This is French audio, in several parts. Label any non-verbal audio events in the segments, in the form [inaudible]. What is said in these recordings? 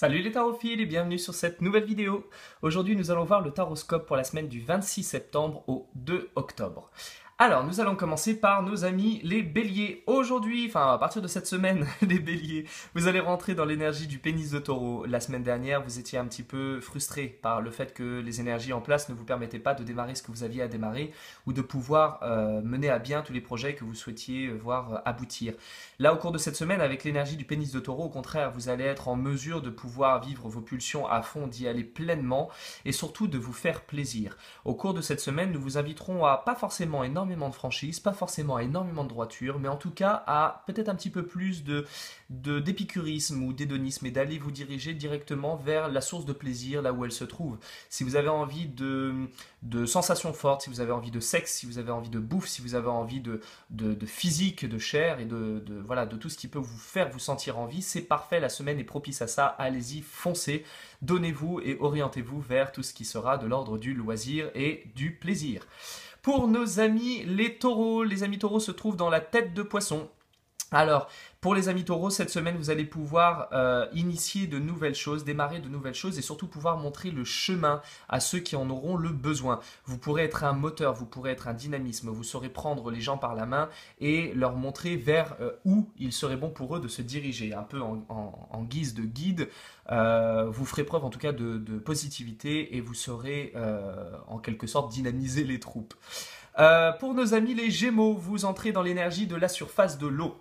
Salut les tarophiles et bienvenue sur cette nouvelle vidéo. Aujourd'hui nous allons voir le taroscope pour la semaine du 26 septembre au 2 octobre. Alors, nous allons commencer par nos amis les béliers. Aujourd'hui, enfin à partir de cette semaine, [laughs] les béliers, vous allez rentrer dans l'énergie du pénis de taureau. La semaine dernière, vous étiez un petit peu frustré par le fait que les énergies en place ne vous permettaient pas de démarrer ce que vous aviez à démarrer ou de pouvoir euh, mener à bien tous les projets que vous souhaitiez voir euh, aboutir. Là, au cours de cette semaine, avec l'énergie du pénis de taureau, au contraire, vous allez être en mesure de pouvoir vivre vos pulsions à fond, d'y aller pleinement et surtout de vous faire plaisir. Au cours de cette semaine, nous vous inviterons à pas forcément énormément de franchise, pas forcément à énormément de droiture, mais en tout cas à peut-être un petit peu plus de d'épicurisme ou d'hédonisme et d'aller vous diriger directement vers la source de plaisir, là où elle se trouve. Si vous avez envie de, de sensations fortes, si vous avez envie de sexe, si vous avez envie de bouffe, si vous avez envie de, de, physique, de chair et de, de, voilà, de tout ce qui peut vous faire vous sentir en vie, c'est parfait, la semaine est propice à ça, allez-y, foncez, donnez-vous et orientez-vous vers tout ce qui sera de l'ordre du loisir et du plaisir. Pour nos amis les taureaux, les amis taureaux se trouvent dans la tête de poisson. Alors, pour les amis taureaux, cette semaine, vous allez pouvoir euh, initier de nouvelles choses, démarrer de nouvelles choses et surtout pouvoir montrer le chemin à ceux qui en auront le besoin. Vous pourrez être un moteur, vous pourrez être un dynamisme, vous saurez prendre les gens par la main et leur montrer vers euh, où il serait bon pour eux de se diriger, un peu en, guise de guide. Euh, vous ferez preuve en tout cas de positivité et vous saurez en quelque sorte dynamiser les troupes. pour nos amis les Gémeaux, vous entrez dans l'énergie de la surface de l'eau.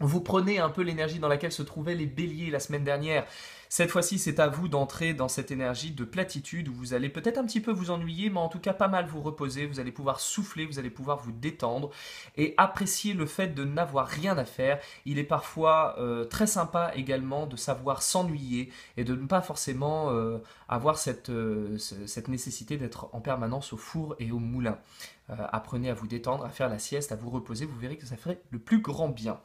Vous prenez un peu l'énergie dans laquelle se trouvaient les béliers la semaine dernière. Cette fois-ci, c'est à vous d'entrer dans cette énergie de platitude où vous allez peut-être un petit peu vous ennuyer, mais en tout cas pas mal vous reposer, vous allez pouvoir souffler, vous allez pouvoir vous détendre et apprécier le fait de n'avoir rien à faire. Il est parfois euh, très sympa également de savoir s'ennuyer et de ne pas forcément euh, avoir cette, euh, cette nécessité d'être en permanence au four et au moulin. apprenez à vous détendre, à faire la sieste, à vous reposer, vous verrez que ça ferait le plus grand bien.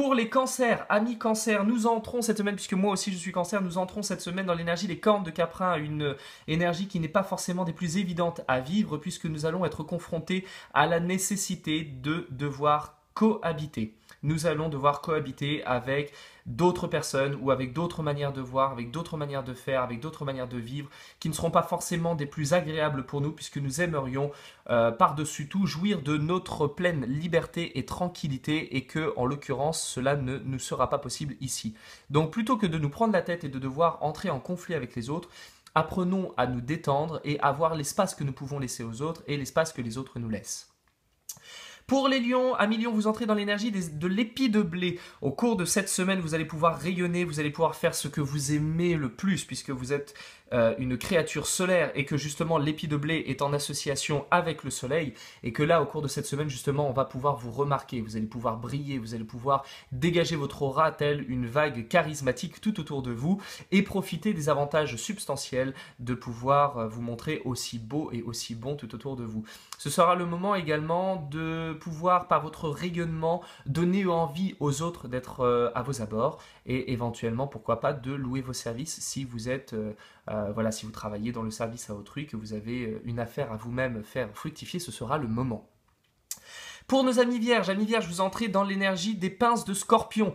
Pour les cancers, amis cancers, nous entrons cette semaine, puisque moi aussi je suis cancer, nous entrons cette semaine dans l'énergie des cornes de caprin, une énergie qui n'est pas forcément des plus évidentes à vivre, puisque nous allons être confrontés à la nécessité de devoir cohabiter nous allons devoir cohabiter avec d'autres personnes ou avec d'autres manières de voir, avec d'autres manières de faire, avec d'autres manières de vivre, qui ne seront pas forcément des plus agréables pour nous, puisque nous aimerions euh, par-dessus tout jouir de notre pleine liberté et tranquillité, et que, en l'occurrence, cela ne nous sera pas possible ici. Donc plutôt que de nous prendre la tête et de devoir entrer en conflit avec les autres, apprenons à nous détendre et à voir l'espace que nous pouvons laisser aux autres et l'espace que les autres nous laissent. Pour les lions, à million, vous entrez dans l'énergie de l'épi de blé. Au cours de cette semaine, vous allez pouvoir rayonner, vous allez pouvoir faire ce que vous aimez le plus, puisque vous êtes euh, une créature solaire et que justement l'épi de blé est en association avec le soleil et que là au cours de cette semaine justement on va pouvoir vous remarquer, vous allez pouvoir briller, vous allez pouvoir dégager votre aura telle une vague charismatique tout autour de vous et profiter des avantages substantiels de pouvoir euh, vous montrer aussi beau et aussi bon tout autour de vous. Ce sera le moment également de pouvoir par votre rayonnement donner envie aux autres d'être euh, à vos abords et éventuellement pourquoi pas de louer vos services si vous êtes euh, voilà, si vous travaillez dans le service à autrui, que vous avez euh, une affaire à vous-même faire fructifier, ce sera le moment. Pour nos amis vierges, amis vierges, vous entrez dans l'énergie des pinces de scorpion.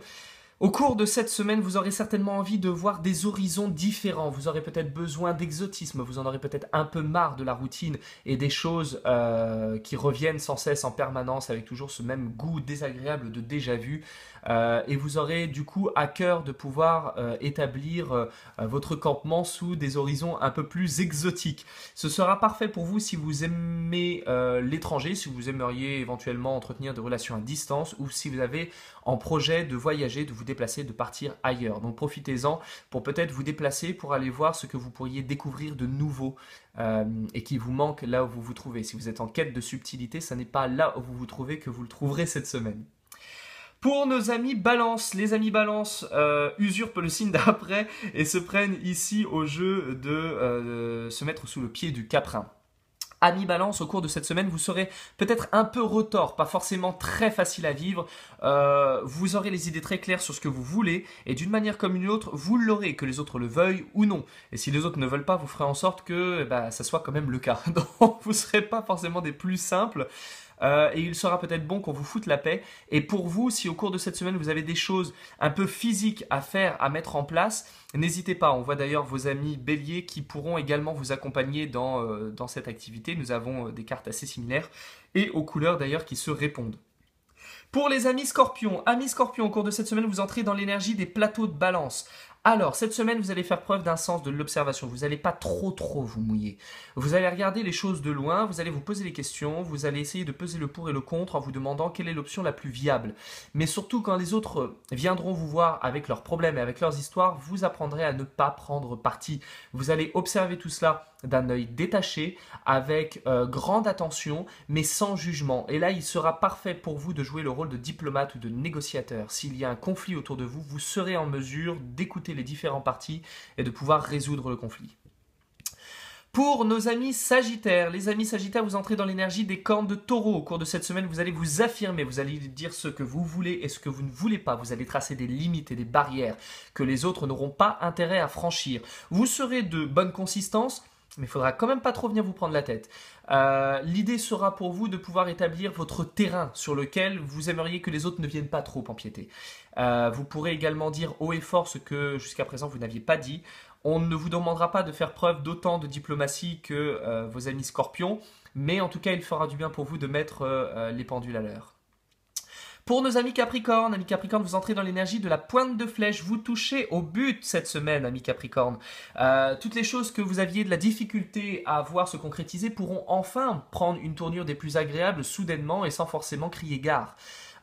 Au cours de cette semaine, vous aurez certainement envie de voir des horizons différents. Vous aurez peut-être besoin d'exotisme, vous en aurez peut-être un peu marre de la routine et des choses euh, qui reviennent sans cesse en permanence avec toujours ce même goût désagréable de déjà-vu. Euh, et vous aurez du coup à cœur de pouvoir euh, établir votre campement sous des horizons un peu plus exotiques. Ce sera parfait pour vous si vous aimez l'étranger, si vous aimeriez éventuellement entretenir des relations à distance ou si vous avez en projet de voyager, de vous déplacer, de partir ailleurs. Donc profitez-en pour peut-être vous déplacer, pour aller voir ce que vous pourriez découvrir de nouveau euh, et qui vous manque là où vous vous trouvez. Si vous êtes en quête de subtilité, ça n'est pas là où vous vous trouvez que vous le trouverez cette semaine. Pour nos amis Balance, les amis Balance euh, usurpent le signe d'après et se prennent ici au jeu de euh, se mettre sous le pied du caprin mi Balance, au cours de cette semaine, vous serez peut-être un peu retors, pas forcément très facile à vivre. Euh, vous aurez les idées très claires sur ce que vous voulez, et d'une manière comme une autre, vous l'aurez, que les autres le veuillent ou non. Et si les autres ne veulent pas, vous ferez en sorte que eh ben, ça soit quand même le cas. [laughs] Donc vous ne serez pas forcément des plus simples. Euh, et il sera peut-être bon qu'on vous foute la paix. Et pour vous, si au cours de cette semaine vous avez des choses un peu physiques à faire, à mettre en place, n'hésitez pas. On voit d'ailleurs vos amis béliers qui pourront également vous accompagner dans, euh, dans cette activité. Nous avons euh, des cartes assez similaires et aux couleurs d'ailleurs qui se répondent. Pour les amis scorpions, amis scorpions, au cours de cette semaine, vous entrez dans l'énergie des plateaux de balance. Alors, cette semaine, vous allez faire preuve d'un sens de l'observation. Vous n'allez pas trop, trop vous mouiller. Vous allez regarder les choses de loin, vous allez vous poser les questions, vous allez essayer de peser le pour et le contre en vous demandant quelle est l'option la plus viable. Mais surtout, quand les autres viendront vous voir avec leurs problèmes et avec leurs histoires, vous apprendrez à ne pas prendre parti. Vous allez observer tout cela d'un œil détaché, avec euh, grande attention, mais sans jugement. Et là, il sera parfait pour vous de jouer le rôle de diplomate ou de négociateur. S'il y a un conflit autour de vous, vous serez en mesure d'écouter les différents partis et de pouvoir résoudre le conflit. Pour nos amis Sagittaires, les amis Sagittaires, vous entrez dans l'énergie des cornes de taureau. Au cours de cette semaine, vous allez vous affirmer, vous allez dire ce que vous voulez et ce que vous ne voulez pas. Vous allez tracer des limites et des barrières que les autres n'auront pas intérêt à franchir. Vous serez de bonne consistance, mais il faudra quand même pas trop venir vous prendre la tête. Euh, l'idée sera pour vous de pouvoir établir votre terrain sur lequel vous aimeriez que les autres ne viennent pas trop empiéter. Euh, vous pourrez également dire haut et fort ce que jusqu'à présent vous n'aviez pas dit. On ne vous demandera pas de faire preuve d'autant de diplomatie que euh, vos amis scorpions, mais en tout cas il fera du bien pour vous de mettre les pendules à l'heure. Pour nos amis Capricorne, amis Capricorne, vous entrez dans l'énergie de la pointe de flèche, vous touchez au but cette semaine, amis Capricorne. Euh, toutes les choses que vous aviez de la difficulté à voir se concrétiser pourront enfin prendre une tournure des plus agréables soudainement et sans forcément crier gare.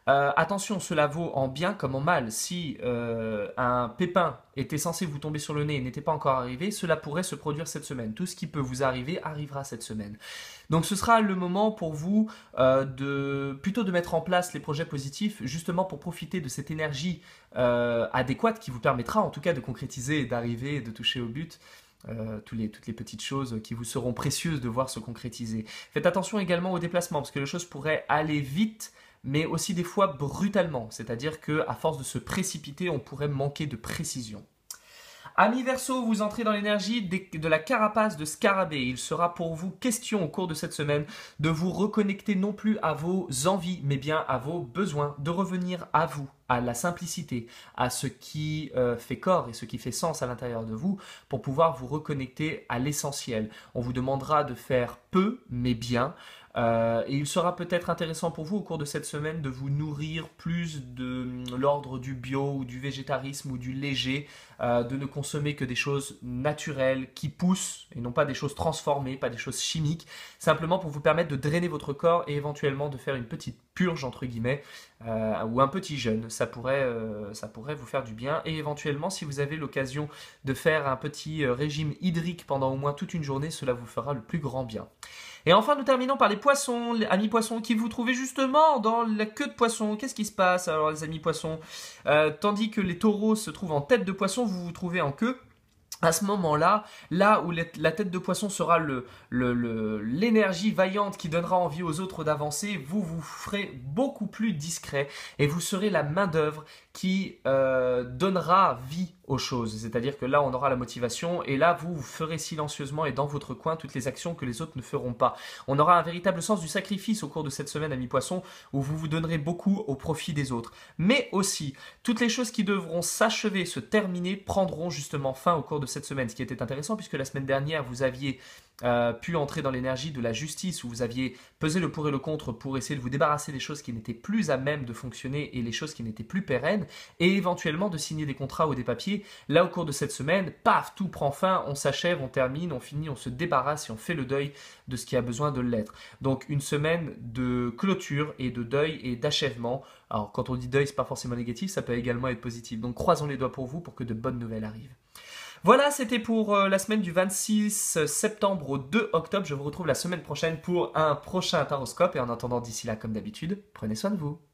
Euh, attention, cela vaut en bien comme en mal. Si euh, un pépin était censé vous tomber sur le nez et n'était pas encore arrivé, cela pourrait se produire cette semaine. Tout ce qui peut vous arriver arrivera cette semaine. Donc ce sera le moment pour vous euh, de plutôt de mettre en place les projets positifs, justement pour profiter de cette énergie adéquate qui vous permettra en tout cas de concrétiser, d'arriver, de toucher au but. les, toutes les petites choses qui vous seront précieuses de voir se concrétiser. Faites attention également aux déplacements parce que les choses pourraient aller vite mais aussi des fois brutalement, c'est-à-dire que à force de se précipiter, on pourrait manquer de précision. Ami Verseau, vous entrez dans l'énergie de la carapace de Scarabée. Il sera pour vous question au cours de cette semaine de vous reconnecter non plus à vos envies, mais bien à vos besoins, de revenir à vous, à la simplicité, à ce qui euh, fait corps et ce qui fait sens à l'intérieur de vous pour pouvoir vous reconnecter à l'essentiel. On vous demandera de faire peu, mais bien. Euh, et il sera peut-être intéressant pour vous au cours de cette semaine de vous nourrir plus de hum, l'ordre du bio ou du végétarisme ou du léger, euh, de ne consommer que des choses naturelles qui poussent et non pas des choses transformées, pas des choses chimiques, simplement pour vous permettre de drainer votre corps et éventuellement de faire une petite purge entre guillemets euh, ou un petit jeûne. Ça pourrait, ça pourrait vous faire du bien et éventuellement si vous avez l'occasion de faire un petit régime hydrique pendant au moins toute une journée, cela vous fera le plus grand bien. Et enfin, nous terminons par les poissons, les amis poissons, qui vous trouvez justement dans la queue de poisson. Qu'est-ce qui se passe alors, les amis poissons euh, Tandis que les taureaux se trouvent en tête de poisson, vous vous trouvez en queue. À ce moment-là, là où la tête de poisson sera l'énergie vaillante qui donnera envie aux autres d'avancer, vous vous ferez beaucoup plus discret et vous serez la main-d'œuvre qui euh, donnera vie aux choses. C'est-à-dire que là, on aura la motivation et là, vous, vous ferez silencieusement et dans votre coin toutes les actions que les autres ne feront pas. On aura un véritable sens du sacrifice au cours de cette semaine, mi poissons, où vous vous donnerez beaucoup au profit des autres. Mais aussi, toutes les choses qui devront s'achever, se terminer, prendront justement fin au cours de cette semaine. Ce qui était intéressant puisque la semaine dernière, vous aviez euh, pu entrer dans l'énergie de la justice, où vous aviez pesé le pour et le contre pour essayer de vous débarrasser des choses qui n'étaient plus à même de fonctionner et les choses qui n'étaient plus pérennes, et éventuellement de signer des contrats ou des papiers. Là, au cours de cette semaine, paf, tout prend fin, on s'achève, on termine, on finit, on se débarrasse et on fait le deuil de ce qui a besoin de l'être. Donc une semaine de clôture et de deuil et d'achèvement. Alors quand on dit deuil, c'est pas forcément négatif, ça peut également être positif. Donc croisons les doigts pour vous pour que de bonnes nouvelles arrivent. Voilà, c'était pour euh, la semaine du 26 septembre au 2 octobre. Je vous retrouve la semaine prochaine pour un prochain taroscope. Et en attendant, d'ici là, comme d'habitude, prenez soin de vous.